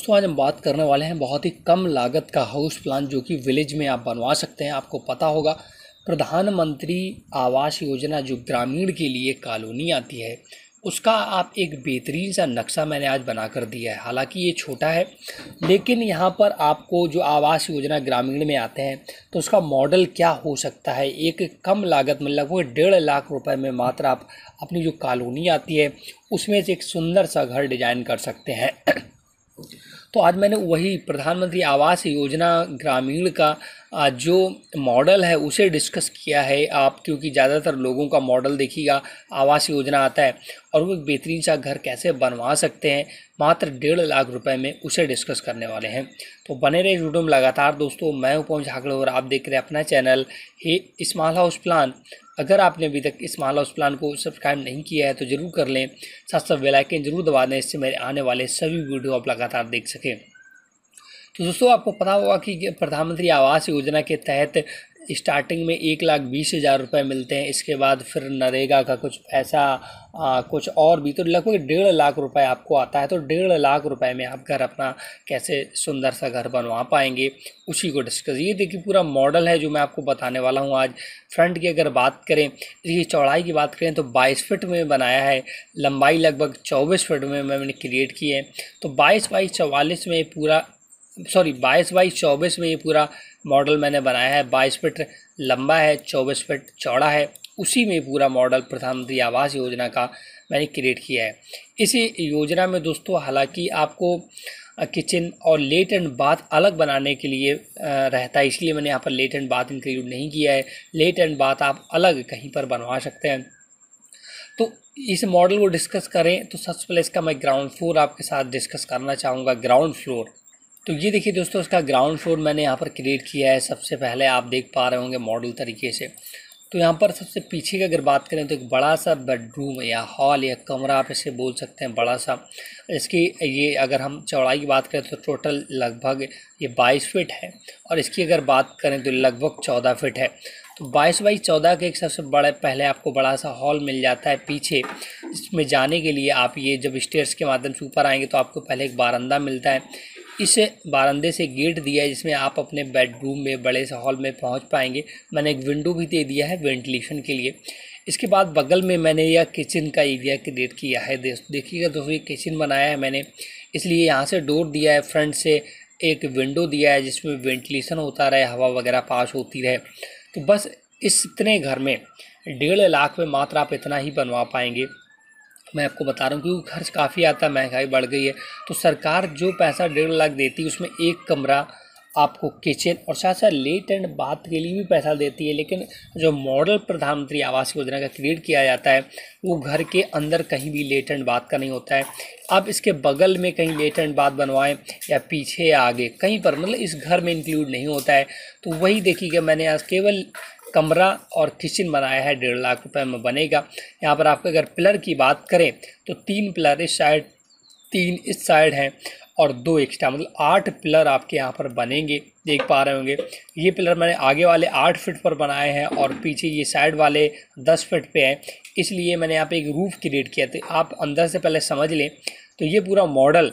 दोस्तों आज हम बात करने वाले हैं बहुत ही कम लागत का हाउस प्लान जो कि विलेज में आप बनवा सकते हैं आपको पता होगा प्रधानमंत्री आवास योजना जो ग्रामीण के लिए कॉलोनी आती है उसका आप एक बेहतरीन सा नक्शा मैंने आज बना कर दिया है हालांकि ये छोटा है लेकिन यहाँ पर आपको जो आवास योजना ग्रामीण में आते हैं तो उसका मॉडल क्या हो सकता है एक कम लागत में लगभग डेढ़ लाख रुपए में मात्र आप अपनी जो कॉलोनी आती है उसमें से एक सुंदर सा घर डिजाइन कर सकते हैं तो आज मैंने वही प्रधानमंत्री आवास योजना ग्रामीण का जो मॉडल है उसे डिस्कस किया है आप क्योंकि ज़्यादातर लोगों का मॉडल देखिएगा आवास योजना आता है और वो एक बेहतरीन सा घर कैसे बनवा सकते हैं मात्र डेढ़ लाख रुपए में उसे डिस्कस करने वाले हैं तो बने रहे वीडियो में लगातार दोस्तों मैं हूँ पहुँच झाकड़े और आप देख रहे हैं अपना चैनल ही स्मॉल हाउस प्लान अगर आपने अभी तक इस माल हाउस प्लान को सब्सक्राइब नहीं किया है तो ज़रूर कर लें साथ साथ बेलाइकन जरूर दबा दें इससे मेरे आने वाले सभी वीडियो आप लगातार देख सकें तो दोस्तों आपको पता होगा कि प्रधानमंत्री आवास योजना के तहत स्टार्टिंग में एक लाख बीस हज़ार रुपये मिलते हैं इसके बाद फिर नरेगा का कुछ पैसा आ, कुछ और भी तो लगभग डेढ़ लाख रुपए आपको आता है तो डेढ़ लाख रुपए में आप घर अपना कैसे सुंदर सा घर बनवा पाएंगे उसी को डिस्कस ये देखिए पूरा मॉडल है जो मैं आपको बताने वाला हूँ आज फ्रंट की अगर बात करें ये चौड़ाई की बात करें तो बाईस फिट में बनाया है लंबाई लगभग चौबीस फिट में मैंने क्रिएट की है तो बाईस बाईस चौवालीस में पूरा सॉरी बाईस बाई चौबीस में ये पूरा मॉडल मैंने बनाया है बाईस फिट लंबा है चौबीस फिट चौड़ा है उसी में पूरा मॉडल प्रधानमंत्री आवास योजना का मैंने क्रिएट किया है इसी योजना में दोस्तों हालांकि आपको किचन और लेट एंड बाथ अलग बनाने के लिए रहता है इसलिए मैंने यहाँ पर लेट एंड बाथ इंक्लूड नहीं किया है लेट एंड बाथ आप अलग कहीं पर बनवा सकते हैं तो इस मॉडल को डिस्कस करें तो सबसे पहले इसका मैं ग्राउंड फ्लोर आपके साथ डिस्कस करना चाहूँगा ग्राउंड फ्लोर तो ये देखिए दोस्तों इसका ग्राउंड फ्लोर मैंने यहाँ पर क्रिएट किया है सबसे पहले आप देख पा रहे होंगे मॉडल तरीके से तो यहाँ पर सबसे पीछे की अगर बात करें तो एक बड़ा सा बेडरूम या हॉल या कमरा आप इसे बोल सकते हैं बड़ा सा इसकी ये अगर हम चौड़ाई की बात करें तो टोटल लगभग ये बाईस फिट है और इसकी अगर बात करें तो लगभग चौदह फिट है तो बाईस बाई चौदह के एक सबसे बड़े पहले आपको बड़ा सा हॉल मिल जाता है पीछे इसमें जाने के लिए आप ये जब स्टेयर्स के माध्यम से ऊपर आएंगे तो आपको पहले एक बारंदा मिलता है इस बारंदे से गेट दिया है जिसमें आप अपने बेडरूम में बड़े से हॉल में पहुंच पाएंगे मैंने एक विंडो भी दे दिया है वेंटिलेशन के लिए इसके बाद बगल में मैंने यह किचन का एरिया क्रिएट किया है देखिएगा दोस्तों ये किचन बनाया है मैंने इसलिए यहाँ से डोर दिया है फ्रंट से एक विंडो दिया है जिसमें वेंटिलेशन होता रहे हवा वगैरह पास होती रहे तो बस इस इतने घर में डेढ़ लाख में मात्र आप इतना ही बनवा पाएंगे मैं आपको बता रहा हूँ क्योंकि खर्च काफ़ी आता है महंगाई बढ़ गई है तो सरकार जो पैसा डेढ़ लाख देती है उसमें एक कमरा आपको किचन और साथ साथ लेट एंड बाथ के लिए भी पैसा देती है लेकिन जो मॉडल प्रधानमंत्री आवास योजना का क्रिएट किया जाता है वो घर के अंदर कहीं भी लेट एंड बाथ का नहीं होता है आप इसके बगल में कहीं लेट एंड बाथ बनवाएं या पीछे या आगे कहीं पर मतलब इस घर में इंक्लूड नहीं होता है तो वही देखिएगा मैंने आज केवल कमरा और किचन बनाया है डेढ़ लाख रुपए में बनेगा यहाँ पर आपके अगर पिलर की बात करें तो तीन पिलर इस साइड तीन इस साइड हैं और दो एक्स्ट्रा मतलब आठ पिलर आपके यहाँ पर बनेंगे देख पा रहे होंगे ये पिलर मैंने आगे वाले आठ फिट पर बनाए हैं और पीछे ये साइड वाले दस फिट पे हैं इसलिए मैंने यहाँ पे एक रूफ क्रिएट किया तो आप अंदर से पहले समझ लें तो ये पूरा मॉडल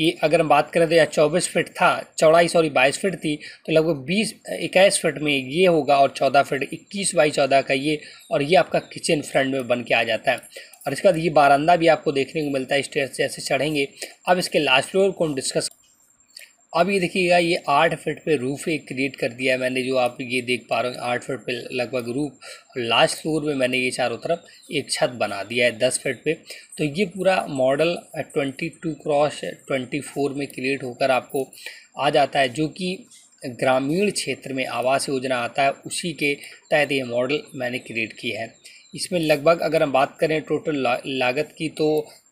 ये अगर हम बात करें तो यह चौबीस फीट था चौड़ाई सॉरी बाईस फीट थी तो लगभग बीस इक्कीस फीट में ये होगा और चौदह फीट इक्कीस बाई चौदह का ये और ये आपका किचन फ्रंट में बन के आ जाता है और इसके बाद ये बारंदा भी आपको देखने को मिलता है स्टेयर से ऐसे चढ़ेंगे अब इसके लास्ट फ्लोर को हम डिस्कस अब ये देखिएगा ये आठ फिट पे रूफ एक क्रिएट कर दिया है मैंने जो आप ये देख पा रहे हो आठ फिट पे लगभग रूफ और लास्ट फ्लोर में मैंने ये चारों तरफ एक छत बना दिया है दस फिट पे तो ये पूरा model twenty two cross twenty four में क्रिएट होकर आपको आ जाता है जो कि ग्रामीण क्षेत्र में आवास योजना आता है उसी के तहत ये मॉडल मैंने क्रिएट किया है इसमें लगभग अगर हम बात करें टोटल लागत की तो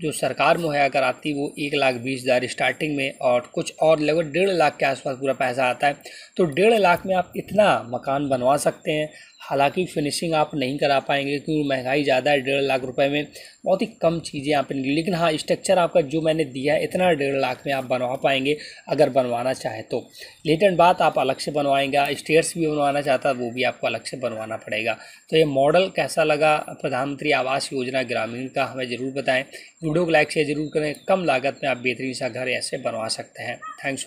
जो सरकार मुहैया कराती वो एक लाख बीस हज़ार स्टार्टिंग में और कुछ और लगभग डेढ़ लाख के आसपास पूरा पैसा आता है तो डेढ़ लाख में आप इतना मकान बनवा सकते हैं हालांकि फिनिशिंग आप नहीं करा पाएंगे क्योंकि महंगाई ज़्यादा है डेढ़ लाख रुपए में बहुत ही कम चीज़ें यहाँ पर लेकिन हाँ स्ट्रक्चर आपका जो मैंने दिया है इतना डेढ़ लाख में आप बनवा पाएंगे अगर बनवाना चाहे तो लेटर बात आप अलग से बनवाएंगे स्टेयर्स भी बनवाना चाहता वो भी आपको अलग से बनवाना पड़ेगा तो ये मॉडल कैसा लगा प्रधानमंत्री आवास योजना ग्रामीण का हमें ज़रूर बताएं वीडियो को लाइक शेयर जरूर करें कम लागत में आप बेहतरीन सा घर ऐसे बनवा सकते हैं थैंक्स